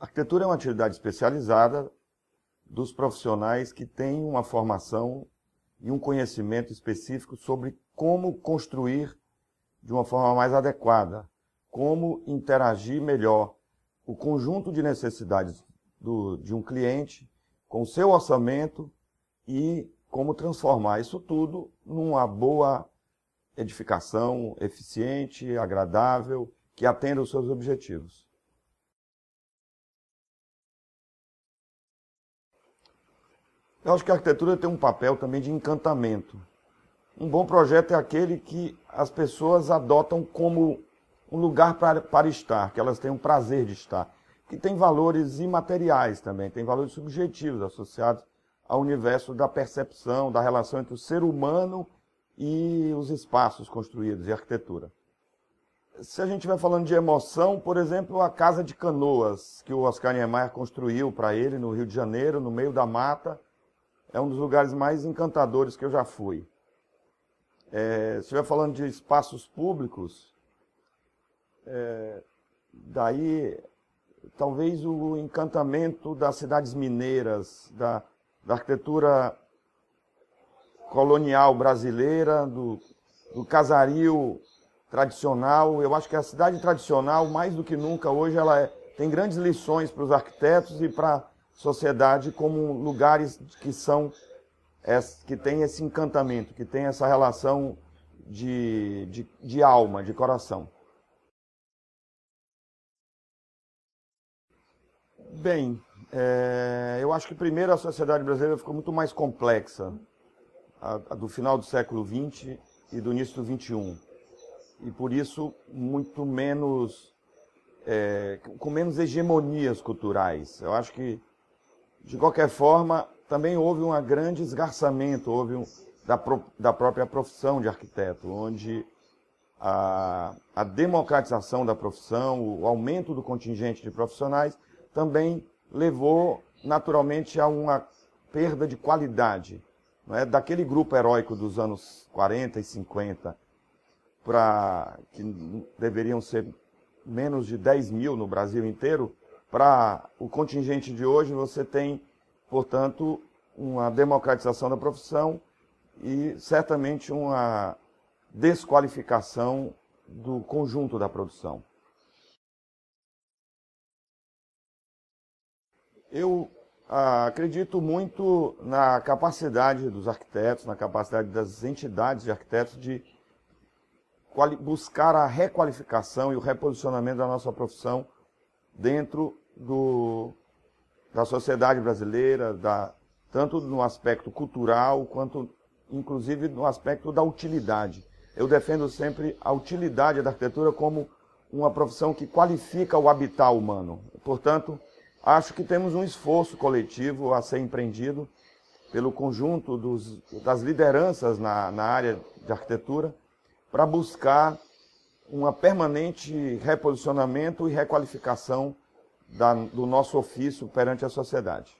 arquitetura é uma atividade especializada dos profissionais que têm uma formação e um conhecimento específico sobre como construir de uma forma mais adequada, como interagir melhor o conjunto de necessidades do, de um cliente com o seu orçamento e como transformar isso tudo numa boa edificação eficiente, agradável, que atenda os seus objetivos. Eu acho que a arquitetura tem um papel também de encantamento. Um bom projeto é aquele que as pessoas adotam como um lugar para, para estar, que elas têm um prazer de estar. Que tem valores imateriais também, tem valores subjetivos associados ao universo da percepção, da relação entre o ser humano e os espaços construídos e arquitetura. Se a gente vai falando de emoção, por exemplo, a Casa de Canoas, que o Oscar Niemeyer construiu para ele no Rio de Janeiro, no meio da mata, é um dos lugares mais encantadores que eu já fui. É, se estiver falando de espaços públicos, é, daí talvez o encantamento das cidades mineiras, da, da arquitetura colonial brasileira, do, do casario tradicional. Eu acho que a cidade tradicional, mais do que nunca hoje, ela é, tem grandes lições para os arquitetos e para sociedade como lugares que são que tem esse encantamento, que tem essa relação de, de, de alma, de coração. Bem, é, eu acho que primeiro a sociedade brasileira ficou muito mais complexa a, a do final do século XX e do início do XXI. E por isso, muito menos. É, com menos hegemonias culturais. Eu acho que de qualquer forma, também houve um grande esgarçamento houve um, da, pro, da própria profissão de arquiteto, onde a, a democratização da profissão, o aumento do contingente de profissionais, também levou naturalmente a uma perda de qualidade. Não é? Daquele grupo heróico dos anos 40 e 50, pra, que deveriam ser menos de 10 mil no Brasil inteiro, para o contingente de hoje, você tem, portanto, uma democratização da profissão e certamente uma desqualificação do conjunto da produção. Eu ah, acredito muito na capacidade dos arquitetos, na capacidade das entidades de arquitetos de buscar a requalificação e o reposicionamento da nossa profissão dentro do, da sociedade brasileira, da, tanto no aspecto cultural, quanto inclusive no aspecto da utilidade. Eu defendo sempre a utilidade da arquitetura como uma profissão que qualifica o habitat humano. Portanto, acho que temos um esforço coletivo a ser empreendido pelo conjunto dos, das lideranças na, na área de arquitetura para buscar um permanente reposicionamento e requalificação da, do nosso ofício perante a sociedade.